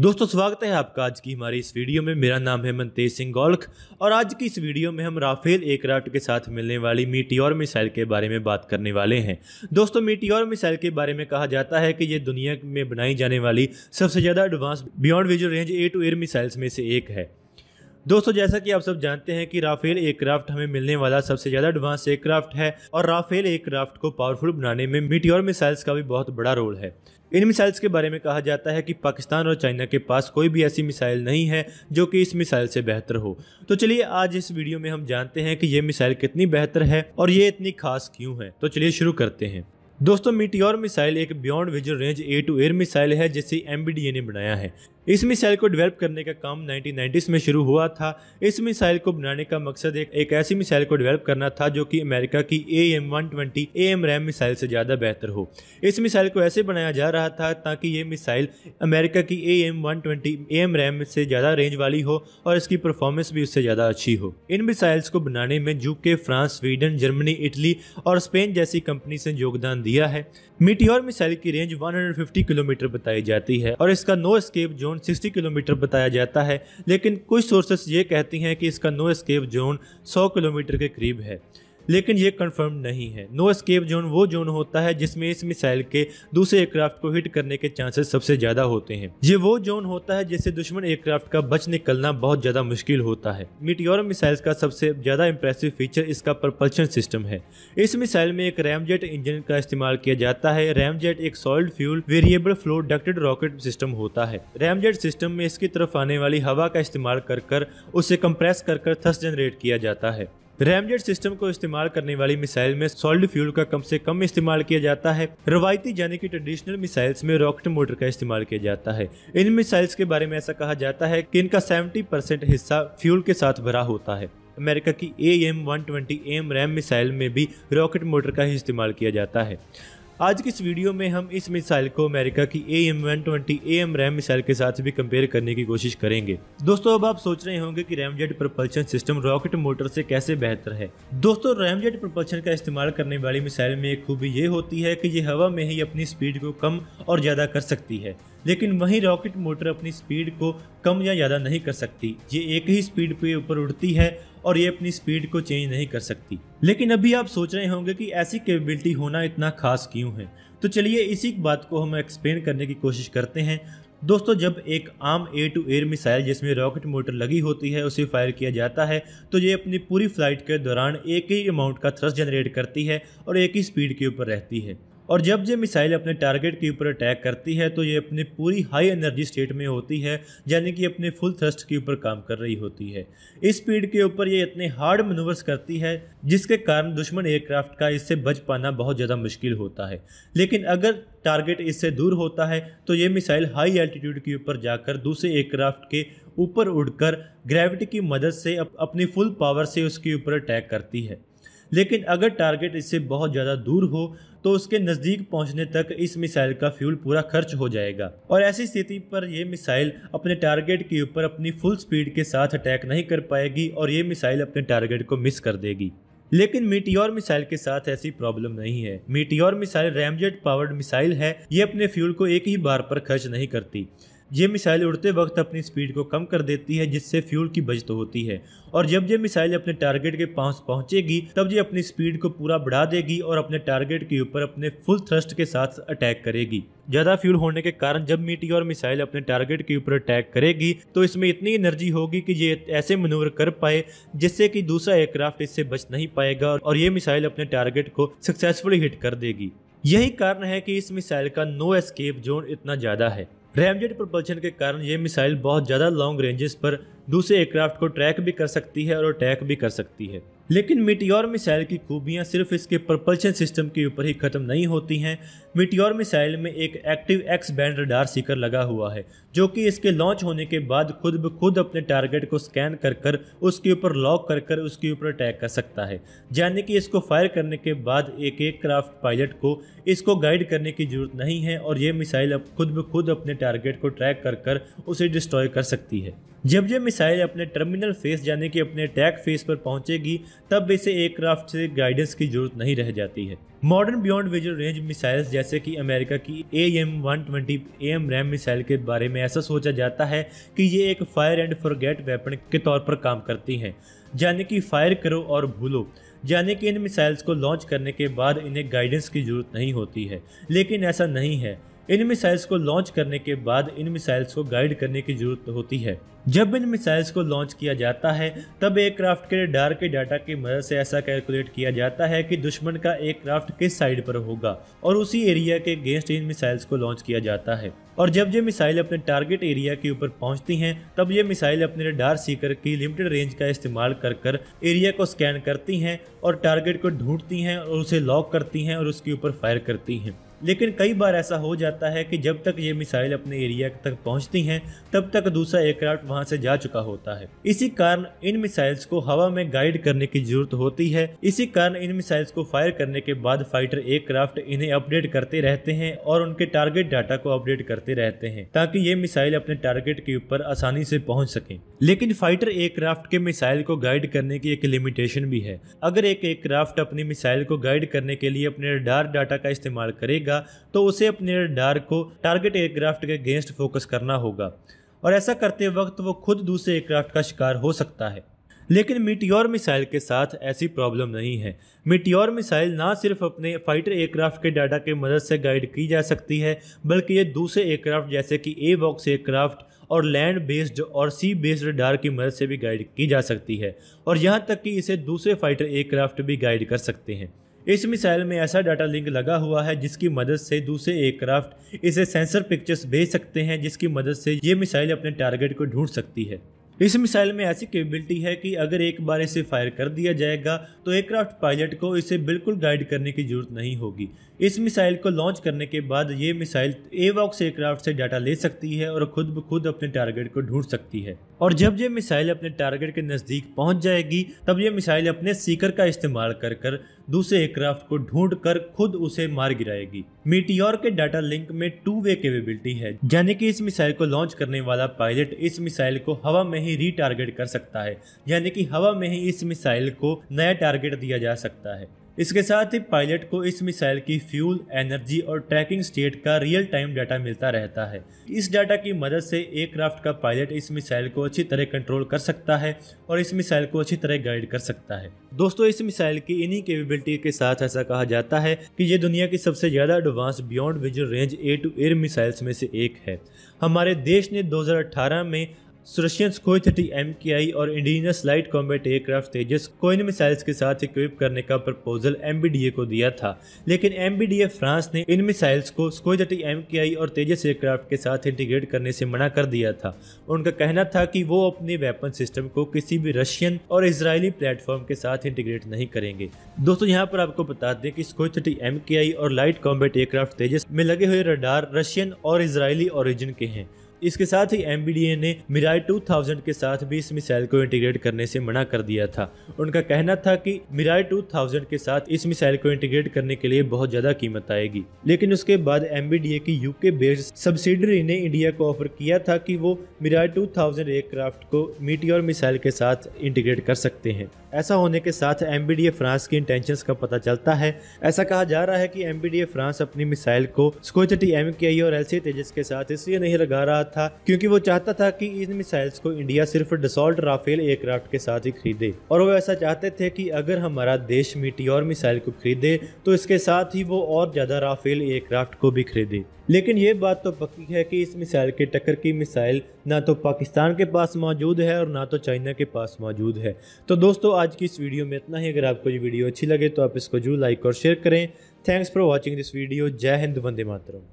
दोस्तों स्वागत है आपका आज की हमारी इस वीडियो में मेरा नाम है मनतेज सिंह गोलख और आज की इस वीडियो में हम राफेल एयरक्राफ्ट के साथ मिलने वाली मीटियोर मिसाइल के बारे में बात करने वाले हैं दोस्तों मीटियोर मिसाइल के बारे में कहा जाता है कि ये दुनिया में बनाई जाने वाली सबसे ज़्यादा advance beyond visual range air to air missiles में से एक है दोस्तों जैसा कि आप सब जानते हैं कि राफेल एयरक्राफ्ट हमें मिलने वाला सबसे ज्यादा एडवांस एयरक्राफ्ट है और राफेल एयरक्राफ्ट को पावरफुल बनाने में मीटियोर मिसाइल्स का भी बहुत बड़ा रोल है इन मिसाइल्स के बारे में कहा जाता है कि पाकिस्तान और चाइना के पास कोई भी ऐसी मिसाइल नहीं है जो कि इस मिसाइल से बेहतर हो तो चलिए आज इस वीडियो में हम जानते हैं कि ये मिसाइल कितनी बेहतर है और ये इतनी खास क्यों है तो चलिए शुरू करते हैं दोस्तों मीटियोर मिसाइल एक beyond vision range air to air missile है जिसे एम ने बनाया है इस मिसाइल को डेवलप करने का काम 1990s में शुरू हुआ था इस मिसाइल को बनाने का मकसद एक, एक ऐसी मिसाइल को डेवलप करना था जो कि अमेरिका की A M one twenty A M RAM missile से ज़्यादा बेहतर हो इस मिसाइल को ऐसे बनाया जा रहा था ताकि ये मिसाइल अमेरिका की A M one twenty A M ram से ज़्यादा रेंज वाली हो और इसकी परफॉर्मेंस भी उससे ज़्यादा अच्छी हो इन मिसाइल्स को बनाने में UK France Sweden Germany Italy और स्पेन जैसी कंपनी से योगदान दिया है मीटियोर मिसाइल की रेंज 150 किलोमीटर बताई जाती है और इसका नो स्केप जोन 60 किलोमीटर बताया जाता है लेकिन कुछ सोर्सेस ये कहती हैं कि इसका नो स्केप जोन 100 किलोमीटर के करीब है लेकिन ये कंफर्म नहीं है नो स्केप जोन वो जोन होता है जिसमें इस मिसाइल के दूसरे एयरक्राफ्ट को हिट करने के चांसेस सबसे ज्यादा होते हैं ये वो जोन होता है जिससे दुश्मन एयरक्राफ्ट का बच निकलना बहुत ज्यादा मुश्किल होता है मिटियोर मिसाइल का सबसे ज्यादा इम्प्रेसिव फीचर इसका प्रपल्शन सिस्टम है इस मिसाइल में एक रैमजेट इंजन का इस्तेमाल किया जाता है रैमजेट एक solid fuel variable flow ducted rocket system होता है रैमजेट सिस्टम में इसकी तरफ आने वाली हवा का इस्तेमाल कर कर उसे कंप्रेस कर कर थर्स जनरेट किया जाता है रैमजेट सिस्टम को इस्तेमाल करने वाली मिसाइल में सॉलिड फ्यूल का कम से कम इस्तेमाल किया जाता है रवायती यानी कि ट्रेडिशनल मिसाइल्स में रॉकेट मोटर का इस्तेमाल किया जाता है इन मिसाइल्स के बारे में ऐसा कहा जाता है कि इनका 70 परसेंट हिस्सा फ्यूल के साथ भरा होता है अमेरिका की A M one twenty M RAM missile में भी रॉकेट मोटर का ही इस्तेमाल किया जाता है आज की इस वीडियो में हम इस मिसाइल को अमेरिका की A M one twenty A M RAM missile के साथ भी कंपेयर करने की कोशिश करेंगे दोस्तों अब आप सोच रहे होंगे कि ramjet propulsion system rocket motor से कैसे बेहतर है दोस्तों रैमजेट प्रपल्शन का इस्तेमाल करने वाली मिसाइल में एक खूबी ये होती है कि ये हवा में ही अपनी स्पीड को कम और ज़्यादा कर सकती है लेकिन वहीं रॉकेट मोटर अपनी स्पीड को कम या ज़्यादा नहीं कर सकती ये एक ही स्पीड पे ऊपर उड़ती है और ये अपनी स्पीड को चेंज नहीं कर सकती लेकिन अभी आप सोच रहे होंगे कि ऐसी कैपेबिलिटी होना इतना खास क्यों है तो चलिए इसी बात को हम एक्सप्लेन करने की कोशिश करते हैं दोस्तों जब एक आम एयर टू एयर मिसाइल जिसमें रॉकेट मोटर लगी होती है उसे फायर किया जाता है तो ये अपनी पूरी फ्लाइट के दौरान एक ही अमाउंट का थ्रस्ट जनरेट करती है और एक ही स्पीड के ऊपर रहती है और जब ये मिसाइल अपने टारगेट के ऊपर अटैक करती है तो ये अपनी पूरी हाई एनर्जी स्टेट में होती है यानी कि अपने फुल थ्रस्ट के ऊपर काम कर रही होती है इस स्पीड के ऊपर ये इतने हार्ड मनूवर्स करती है जिसके कारण दुश्मन एयरक्राफ्ट का इससे बच पाना बहुत ज़्यादा मुश्किल होता है लेकिन अगर टारगेट इससे दूर होता है तो ये मिसाइल हाई एल्टीट्यूड के ऊपर जाकर दूसरे एयरक्राफ्ट के ऊपर उड़कर ग्रेविटी की मदद से अपनी फुल पावर से उसके ऊपर अटैक करती है लेकिन अगर टारगेट इससे बहुत ज़्यादा दूर हो तो उसके नज़दीक पहुंचने तक इस मिसाइल का फ्यूल पूरा खर्च हो जाएगा और ऐसी स्थिति पर यह मिसाइल अपने टारगेट के ऊपर अपनी फुल स्पीड के साथ अटैक नहीं कर पाएगी और ये मिसाइल अपने टारगेट को मिस कर देगी लेकिन मीटियोर मिसाइल के साथ ऐसी प्रॉब्लम नहीं है Meteor missile ramjet powered missile है ये अपने फ्यूल को एक ही बार पर खर्च नहीं करती ये मिसाइल उड़ते वक्त अपनी स्पीड को कम कर देती है जिससे फ्यूल की बचत तो होती है और जब ये मिसाइल अपने टारगेट के पास पहुंचेगी तब ये अपनी स्पीड को पूरा बढ़ा देगी और अपने टारगेट के ऊपर अपने फुल थ्रस्ट के साथ अटैक करेगी ज़्यादा फ्यूल होने के कारण जब मीटी और मिसाइल अपने टारगेट के ऊपर अटैक करेगी तो इसमें इतनी एनर्जी होगी कि ये ऐसे मनूवर कर पाए जिससे कि दूसरा एयरक्राफ्ट इससे बच नहीं पाएगा और ये मिसाइल अपने टारगेट को सक्सेसफुली हिट कर देगी यही कारण है कि इस मिसाइल का नो एस्केप जोन इतना ज़्यादा है रैमजेट प्रपल्शन के कारण ये मिसाइल बहुत ज़्यादा लॉन्ग रेंजेस पर दूसरे एयरक्राफ्ट को ट्रैक भी कर सकती है और अटैक भी कर सकती है लेकिन मिटियोर मिसाइल की खूबियाँ सिर्फ इसके प्रपल्शन सिस्टम के ऊपर ही खत्म नहीं होती हैं मिट्योर मिसाइल में एक active X band radar seeker लगा हुआ है जो कि इसके लॉन्च होने के बाद खुद ब खुद अपने टारगेट को स्कैन कर कर उसके ऊपर लॉक कर कर उसके ऊपर अटैक कर सकता है यानी कि इसको फायर करने के बाद एक एक क्राफ्ट पायलट को इसको गाइड करने की जरूरत नहीं है और ये मिसाइल अब खुद ब खुद अपने टारगेट को ट्रैक कर कर उसे डिस्ट्रॉय कर सकती है जब ये मिसाइल अपने टर्मिनल फेस यानी कि अपने अटैक फेस पर पहुंचेगी तब इसे एयरक्राफ्ट से गाइडेंस की जरूरत नहीं रह जाती है modern beyond vision range missiles जैसे कि अमेरिका की A M one twenty A M RAM missile के बारे में ऐसा सोचा जाता है कि ये एक फायर एंड फॉरगेट वेपन के तौर पर काम करती हैं यानी कि फायर करो और भूलो यानी कि इन मिसाइल्स को लॉन्च करने के बाद इन्हें गाइडेंस की जरूरत नहीं होती है लेकिन ऐसा नहीं है इन मिसाइल्स को लॉन्च करने के बाद इन मिसाइल्स को गाइड करने की जरूरत होती है जब इन मिसाइल्स को लॉन्च किया जाता है तब एयरक्राफ्ट के डार के डाटा की मदद से ऐसा कैलकुलेट किया जाता है कि दुश्मन का एयरक्राफ्ट किस साइड पर होगा और उसी एरिया के अगेंस्ट इन मिसाइल्स को लॉन्च किया जाता है और जब ये मिसाइल अपने टारगेट एरिया के ऊपर पहुंचती हैं तब ये मिसाइल अपने डार सीकर की लिमिटेड रेंज का इस्तेमाल कर कर एरिया को स्कैन करती हैं और टारगेट को ढूंढती हैं और उसे लॉक करती हैं और उसके ऊपर फायर करती हैं लेकिन कई बार ऐसा हो जाता है कि जब तक ये मिसाइल अपने एरिया तक पहुंचती हैं तब तक दूसरा एयरक्राफ्ट वहां से जा चुका होता है इसी कारण इन मिसाइल्स को हवा में गाइड करने की जरूरत होती है इसी कारण इन मिसाइल्स को फायर करने के बाद फाइटर एयरक्राफ्ट इन्हें अपडेट करते रहते हैं और उनके टारगेट डाटा को अपडेट करते रहते हैं ताकि ये मिसाइल अपने टारगेट के ऊपर आसानी से पहुंच सके लेकिन फाइटर एयरक्राफ्ट के मिसाइल को गाइड करने की एक लिमिटेशन भी है अगर एक एयरक्राफ्ट अपनी मिसाइल को गाइड करने के लिए अपने डार डाटा का इस्तेमाल करेगा करेगा तो उसे अपने डार को टारगेट एयरक्राफ्ट के अगेंस्ट फोकस करना होगा और ऐसा करते वक्त वो खुद दूसरे एयरक्राफ्ट का शिकार हो सकता है लेकिन मिट्योर मिसाइल के साथ ऐसी प्रॉब्लम नहीं है मिट्योर मिसाइल ना सिर्फ अपने फाइटर एयरक्राफ्ट के डाटा की मदद से गाइड की जा सकती है बल्कि ये दूसरे एयरक्राफ्ट जैसे कि ए बॉक्स एयरक्राफ्ट और लैंड बेस्ड और सी बेस्ड डार की मदद से भी गाइड की जा सकती है और यहाँ तक कि इसे दूसरे फाइटर एयरक्राफ्ट भी गाइड कर सकते हैं इस मिसाइल में ऐसा डाटा लिंक लगा हुआ है जिसकी मदद से दूसरे एयरक्राफ्ट इसे सेंसर पिक्चर्स भेज सकते हैं जिसकी मदद से ये मिसाइल अपने टारगेट को ढूंढ सकती है इस मिसाइल में ऐसी कैपेबिलिटी है कि अगर एक बार इसे फायर कर दिया जाएगा तो एयरक्राफ्ट पायलट को इसे बिल्कुल गाइड करने की जरूरत नहीं होगी इस मिसाइल को लॉन्च करने के बाद ये मिसाइल ए वॉक्स एयरक्राफ्ट से डाटा ले सकती है और खुद ब खुद अपने टारगेट को ढूंढ सकती है और जब ये मिसाइल अपने टारगेट के नज़दीक पहुंच जाएगी तब ये मिसाइल अपने सीकर का इस्तेमाल कर कर दूसरे एयरक्राफ्ट को ढूंढ कर खुद उसे मार गिराएगी मीटियोर के डाटा लिंक में टू वे केपेबिलिटी है यानी कि इस मिसाइल को लॉन्च करने वाला पायलट इस मिसाइल को हवा में ही रीटारगेट कर सकता है यानी कि हवा में ही इस मिसाइल को नया टारगेट दिया जा सकता है इसके साथ ही पायलट को इस मिसाइल की फ्यूल एनर्जी और ट्रैकिंग स्टेट का रियल टाइम डाटा मिलता रहता है इस डाटा की मदद से एयरक्राफ्ट का पायलट इस मिसाइल को अच्छी तरह कंट्रोल कर सकता है और इस मिसाइल को अच्छी तरह गाइड कर सकता है दोस्तों इस मिसाइल की इन्हीं केपेबिलिटी के साथ ऐसा कहा जाता है कि ये दुनिया की सबसे ज़्यादा advance beyond vision range air to air missiles में से एक है हमारे देश ने 2018 में सुरशियंस Sukhoi thirty M K I और indigenous light combat aircraft Tejas को इन मिसाइल्स के साथ इक्विप करने का प्रपोजल एम को दिया था लेकिन एम फ्रांस ने इन मिसाइल्स को Sukhoi thirty M K I और तेजस एयरक्राफ्ट के साथ इंटीग्रेट करने से मना कर दिया था उनका कहना था कि वो अपने वेपन सिस्टम को किसी भी रशियन और इसराइली प्लेटफॉर्म के साथ इंटीग्रेट नहीं करेंगे दोस्तों यहाँ पर आपको बता दें कि Sukhoi thirty M K I और लाइट कॉम्बेट एयरक्राफ्ट तेजस में लगे हुए रडार रशियन और इसराइली ओरिजिन के हैं इसके साथ ही एम ने मिराई 2000 के साथ भी इस मिसाइल को इंटीग्रेट करने से मना कर दिया था उनका कहना था कि मिराई 2000 के साथ इस मिसाइल को इंटीग्रेट करने के लिए बहुत ज्यादा कीमत आएगी लेकिन उसके बाद एम की यूके बेस्ड सब्सिडरी ने इंडिया को ऑफर किया था कि वो मिराई 2000 एयरक्राफ्ट को मीटियोर मिसाइल के साथ इंटीग्रेट कर सकते हैं ऐसा होने के साथ एम फ्रांस की इंटेंशन का पता चलता है ऐसा कहा जा रहा है कि एम फ्रांस अपनी मिसाइल को स्कोचटी एम के आई और एल तेजस के साथ इसलिए नहीं लगा रहा था क्योंकि वो चाहता था कि इन मिसाइल्स को इंडिया सिर्फ डिसॉल्ट राफेल एयरक्राफ्ट के साथ ही खरीदे और वो ऐसा चाहते थे कि अगर हमारा देश मिट्टी और मिसाइल को खरीदे तो इसके साथ ही वो और ज्यादा राफेल एयरक्राफ्ट को भी खरीदे लेकिन ये बात तो पक्की है कि इस मिसाइल के टक्कर की मिसाइल ना तो पाकिस्तान के पास मौजूद है और ना तो चाइना के पास मौजूद है तो दोस्तों आज की इस वीडियो में इतना ही अगर आपको ये वीडियो अच्छी लगे तो आप इसको जरूर लाइक और शेयर करें thanks for watching this video जय हिंद वंदे मातरम